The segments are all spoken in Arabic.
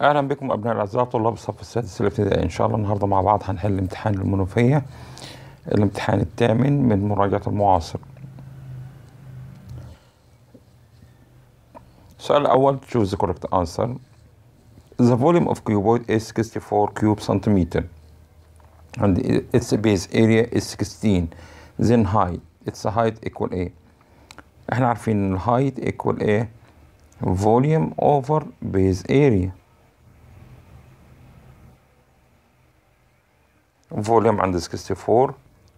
اهلا بكم ابناء الاعزاء طلاب الصف السادس الابتدائي ان شاء الله النهارده مع بعض هنحل امتحان المنوفيه الامتحان الثامن من مراجعه المعاصر السؤال الاول choose the correct answer the volume of cuboid is 64 cube centimeter and its base area is 16 then height its height equal a احنا عارفين ان height equal a volume over base area فوليوم عند 64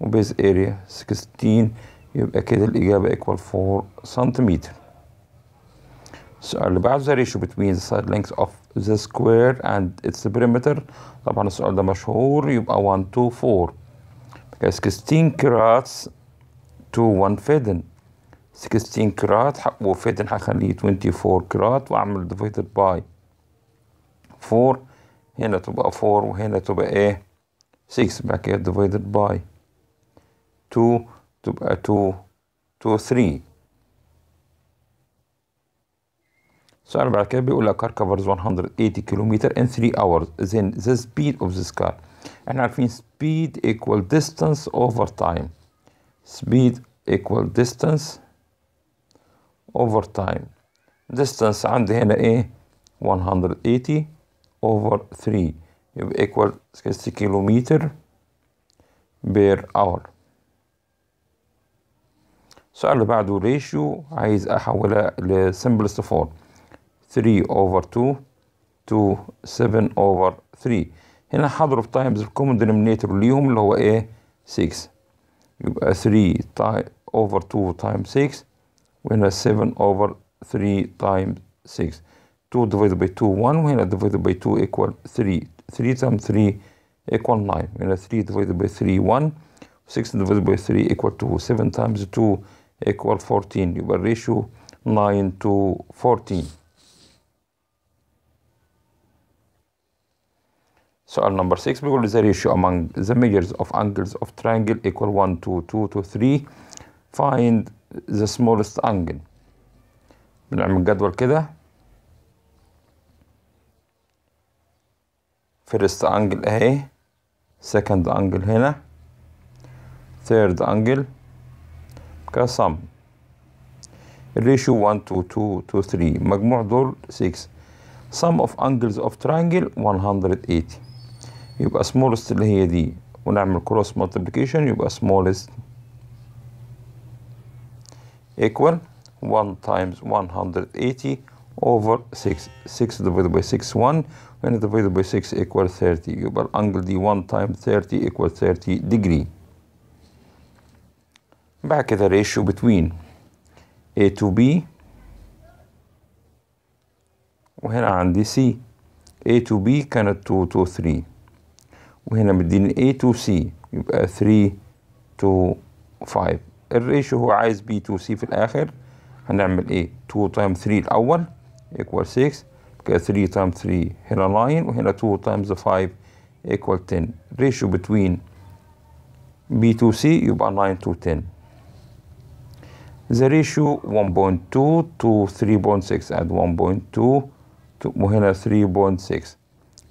وبيز اريا 16 يبقى كده الاجابه ايكوال 4 سنتيمتر السؤال اللي بعده the ratio between the side length of the square and its perimeter طبعا السؤال ده مشهور يبقى 1 2 4 16 كراتس تو 1 فدن 16 كرات وفدن هخليه 24 كرات واعمل divided باي 4 هنا تبقى 4 وهنا تبقى ايه 6 bracket divided by 2 to, uh, 2 2 3 سؤال bracket بيقول لك car covers 180 kilometer in 3 hours then the speed of this car احنا عارفين speed equal distance over time speed equal distance over time distance عندي هنا ايه 180 over 3 يبقى equal كيلو كيلومتر بير اور السؤال اللي بعده ريشيو عايز احولها لسمبلست فورم 3 over 2 to 7 over 3 هنا هضرب تايمز الكومن دينومينيتور ليهم اللي هو ايه 6 يبقى 3 اوفر over 2 times 6 وهنا 7 over 3 times 6 2 divided by 2 1 وهنا divided by 2 equal 3 3 times 3 equal 9. You know, 3 divided by 3, 1. 6 divided by 3 equal to 7 times 2 equal 14. Your ratio 9 to 14. So number 6 because the ratio among the measures of angles of triangle equal 1 to 2 to 3 find the smallest angle بنعمل جدول كده First angle A second angle هنا third angle. كسم Ratio 1 to 2 to 3 مجموع دول 6 sum of angles of triangle 180 يبقى smallest اللي هي دي ونعمل cross multiplication يبقى smallest equal 1 times 180 over 6 6 divided by 6 1 when divided by 6 equal 30 يبقى angle d 1 times 30 equal 30 degree back at the ratio between A to B وهنا عندي C A to B كانت 2 to 3 وهنا مدين A to C يبقى 3 to 5 الريشيو هو عايز B to C في الآخر هنعمل ايه 2 times 3 الأول equal 6 because 3 times 3 here a line and here 2 times the 5 equal 10 ratio between b to c you by 9 to 10 the ratio 1.2 to 3.6 add 1.2 to here 3.6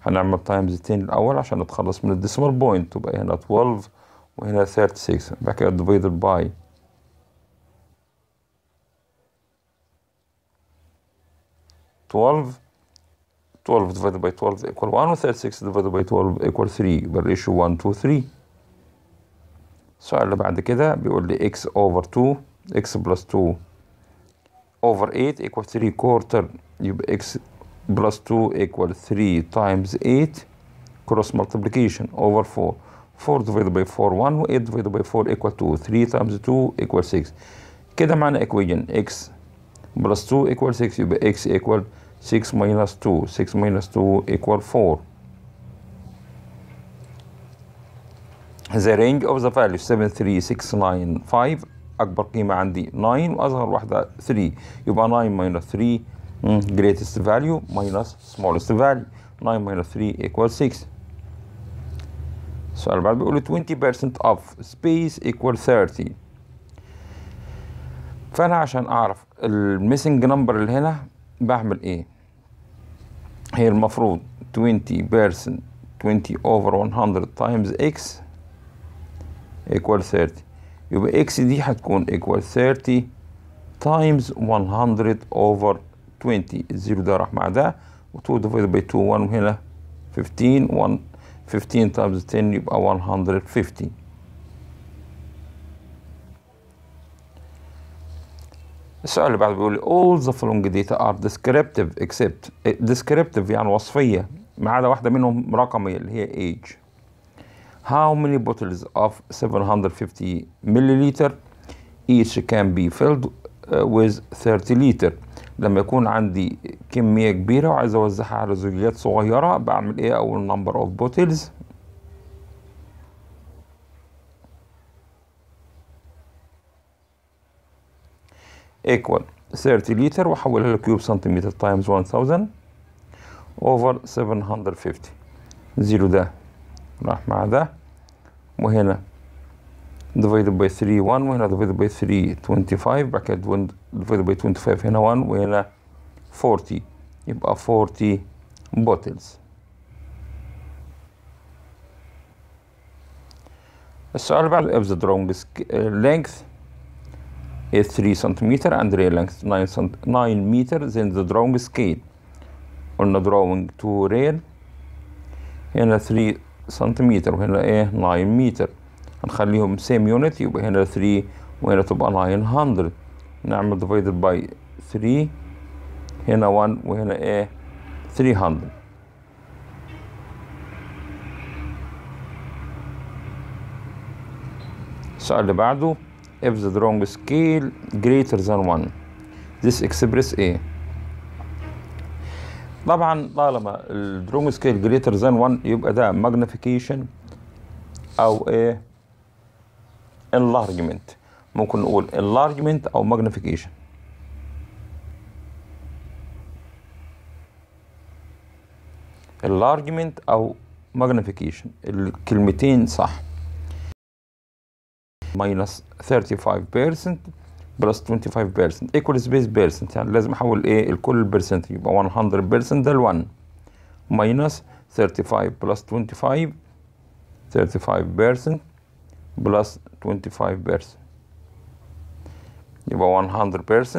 هنعمل تايمز 10 الأول عشان نتخلص من الديسمال بوينت وبقى هنا 12 وهنا 36 بعد كده ديفايدد باي 12 divided by 12 equal 1 and 36 divided by 12 equal 3 يبقى ratio 1 2 3 السؤال اللي بعد كده بيقول لي x over 2 x plus 2 over 8 equal 3 quarter يبقى x plus 2 equal 3 times 8 cross multiplication over 4 4 divided by 4 1 8 divided by 4 equal 2 3 times 2 equal 6 كده معنا equation x plus 2 equal 6 يبقى x equal 6 6 minus 2 6 minus 2 equal 4 the range of the value 7 3 6 9 5 اكبر قيمه عندي 9 واصغر واحده 3 يبقى 9 minus 3 greatest value minus smallest value 9 minus 3 equals 6 السؤال بعد بيقول 20% of space equal 30 فانا عشان اعرف الميسنج نمبر اللي هنا بعمل ايه هي المفروض 20 بيرسن 20 over 100 تايمز x ايكوال 30 يبقى x دي هتكون ايكوال 30 تايمز 100 over 20 الزيرو ده راح مع ده و2 ديفايد باي 2 1 وهنا 15 1 15 تايمز 10 يبقى 150 السؤال اللي بعده بيقول all the following data are descriptive except descriptive يعني وصفيه ما عدا واحده منهم رقميه اللي هي age how many bottles of 750 milliliter each can be filled with 30 liter لما يكون عندي كميه كبيره وعايز اوزعها على زجاجات صغيره بعمل ايه اول number of bottles equal 30 لتر وحولها لكيوب سنتيمتر تايمز 1000 over 750 زيرو ده راح مع ده وهنا divided by 3 1 وهنا divided by 3 25 بعد كده divided by 25 هنا 1 وهنا 40 يبقى 40 bottles السؤال بعد if the drawing length is 3 centimeter and real length 9, 9 meter then the drawing scale قلنا drawing 2 real هنا 3 سنتيمتر وهنا ايه 9 متر هنخليهم سيم يونت يبقى هنا 3 وهنا تبقى 900 نعمل divided باي 3 هنا 1 وهنا ايه 300 السؤال اللي بعده if the wrong scale greater than 1 this express A طبعا طالما الدروم سكيل جريتر ذان 1 يبقى ده ماجنيفيكيشن او ايه انلارجمنت ممكن نقول انلارجمنت او ماجنيفيكيشن enlargement او magnification الكلمتين صح ماينس 35% بلس 25% ايكوال سبيس بيرسنت يعني لازم احول ايه الكل بيرسنت يبقى 100% ده ال1 ماينس 35 بلس 25 35% بلس 25% يبقى 100%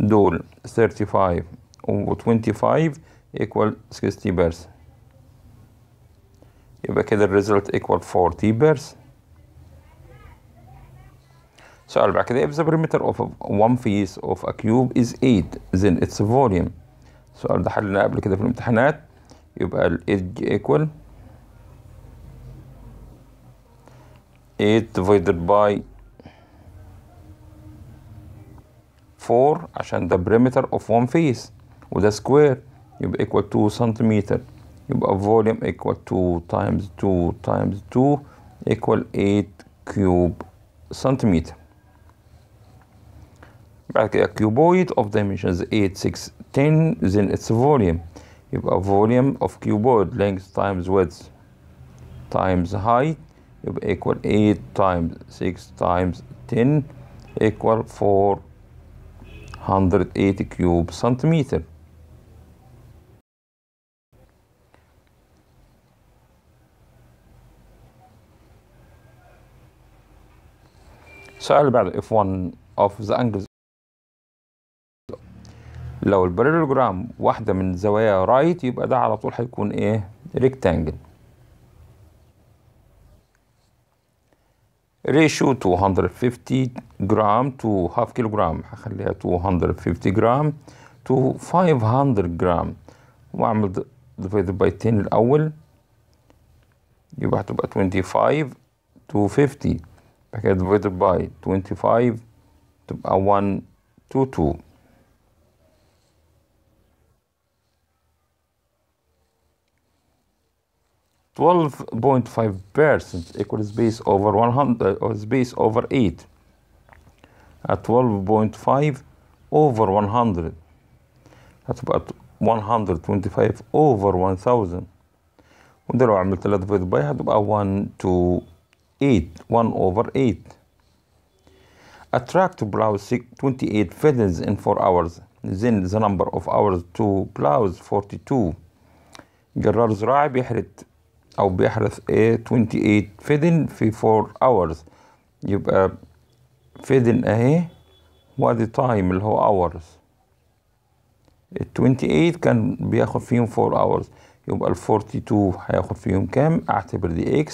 دول 35 و 25 equal 60% يبقى كده الريزلت equal 40% سؤال بعد كده if the perimeter of one face of a cube is 8 then its volume السؤال ده حلنا قبل كده في الامتحانات يبقى ال edge equal 8 divided by 4 عشان ده perimeter of one face وده square يبقى equal 2 سنتيمتر يبقى volume equal 2 times 2 times 2 equal 8 cube سنتيمتر بعد كده cuboid of dimensions 8 6 10 then its volume The volume of cuboid length times width times height يبقى equal 8 times 6 times 10 equal 480 cubic centimeter So سؤال بعد if one of the angles لو البارالوجرام واحدة من زوايا رايت يبقى ده على طول هيكون ايه ريكتانجل ريشو 250 جرام تو هاف كيلو جرام هخليها 250 جرام تو 500 جرام واعمل ديفايد باي 10 الاول يبقى هتبقى 25 تو 50 بعد كده ديفايد باي 25 تبقى 1 تو 12.5% equals base over 100 or uh, base over 8 at uh, 12.5 over 100 that's about 125 over 1000 وده لو عملت 3 ديفايد باي هتبقى 1 to 8 1 over 8 attract to plow 28 feathers in 4 hours then the number of hours to plows 42 جرار زراعي بيحرد او بيحرث ايه 28 فيدن في 4 hours يبقى فيدن اهي وادي تايم اللي هو hours ال 28 كان بياخد فيهم 4 hours يبقى ال 42 هياخد فيهم كام اعتبر دي x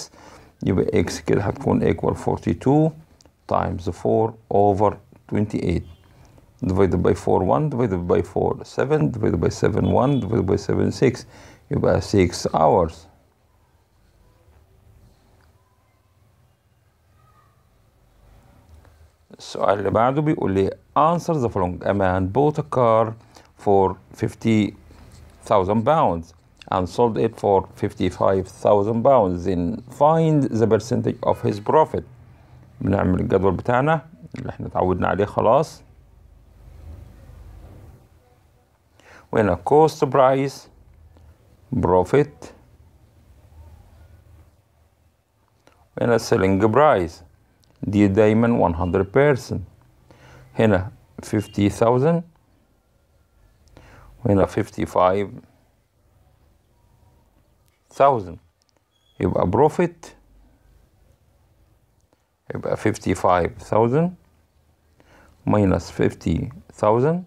يبقى x كده هتكون equal 42 times 4 over 28 divided by 4 1 divided by 4 7 divided by 7 1 divided by 7 6 يبقى 6 hours السؤال اللي بعده بيقول لي answer the following a man bought a car for 50,000 pounds and sold it for 55,000 pounds then find the percentage of his profit بنعمل الجدول بتاعنا اللي احنا اتعودنا عليه خلاص وهنا cost price profit وهنا selling price the diamond 100 percent. هنا 50,000 وهنا 55,000 a profit يبقى 55,000 minus 50,000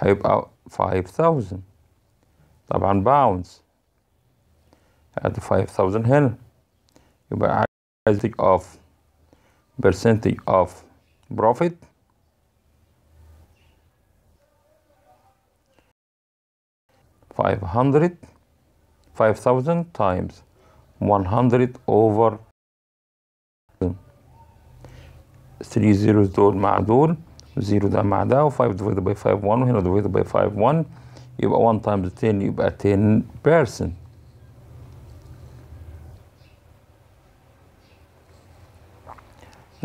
about 5,000 طبعا pounds at 5,000 هنا You I a off of percentage of profit five hundred five thousand times one hundred over three zeros دول مع دول زيرو ده مع ده و5 divided by 5 1 وهنا divided by 5 1 يبقى 1 times 10 يبقى 10 percent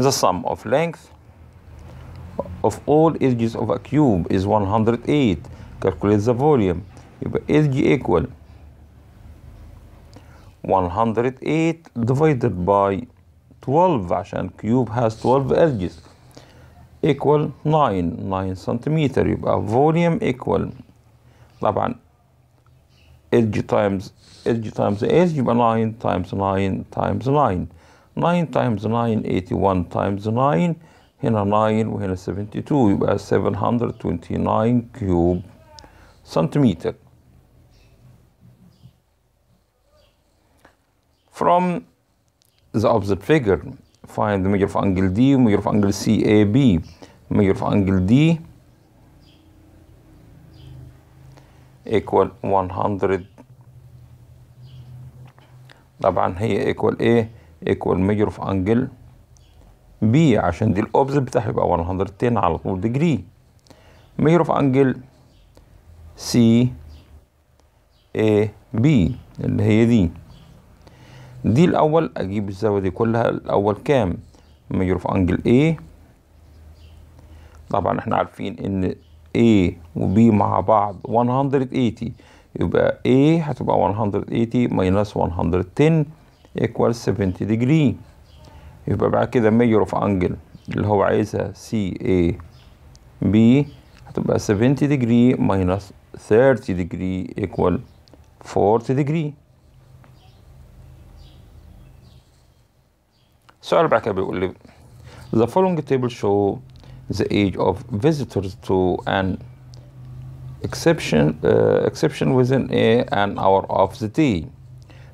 The sum of length of all edges of a cube is 108. Calculate the volume. If edge equal 108 divided by 12 and cube has 12 edges equal 9 9 If a volume equal طبعا edge times edge times edge 9 times 9 times 9 9 times 9 81 times 9 هنا 9 وهنا 72 يبقى 729 كيوب سنتيمتر from the opposite figure find the measure of angle D measure of angle CAB measure of angle D equal 100 طبعا هي equal ايه ايكوال ميجر اوف انجل بي عشان دي الاوبز بتاعها يبقى 110 على طول ديجري ميجر اوف انجل سي اي بي اللي هي دي دي الاول اجيب الزاويه دي كلها الاول كام ميجر اوف انجل اي طبعا احنا عارفين ان اي وبي مع بعض 180 يبقى A هتبقى 180 ماينس 110 equals 70 degree يبقى بعد كده measure of angle اللي هو عايزها CAB هتبقى 70 degree minus 30 degree equal 40 degree السؤال بعد كده بيقول لي The following table show the age of visitors to an exception uh, exception within a, an hour of the day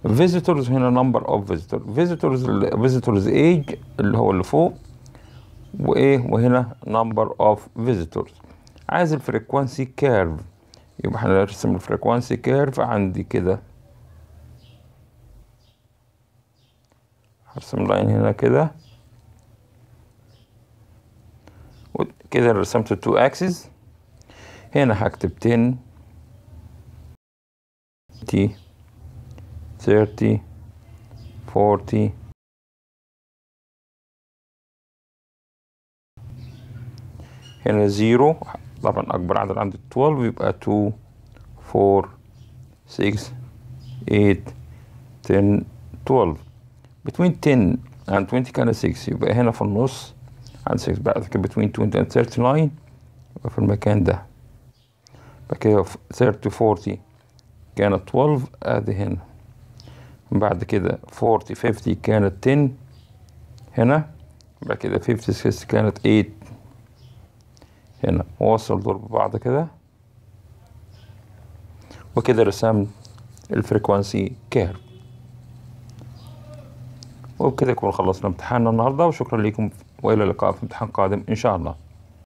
فيزيتورز هنا نمبر اوف فيزيتورز فيزيتورز فيزيتورز ايج اللي هو اللي فوق وايه وهنا نمبر اوف فيزيتورز عايز الفريكوانسي كيرف يبقى احنا نرسم الفريكوانسي كيرف عندي كده هرسم لاين هنا كده كده رسمت التو اكسس هنا هكتب 10 تي 30 40 هنا 0 طبعا أكبر عدد عندي 12 يبقى 2 4 6 8 10 12 between 10 and 20 كان 6 يبقى هنا في النص عند 6 بعد كده between 20 and 39 يبقى في المكان ده بعد كده 30 40 كانت 12 ادي هنا بعد كده 40 50 كانت 10 هنا بعد كده 50 60 كانت 8 هنا ووصل دول ببعض كده وكده رسمت الفريكوانسي كير وبكده يكون خلصنا امتحاننا النهارده وشكرا لكم والى اللقاء في امتحان قادم ان شاء الله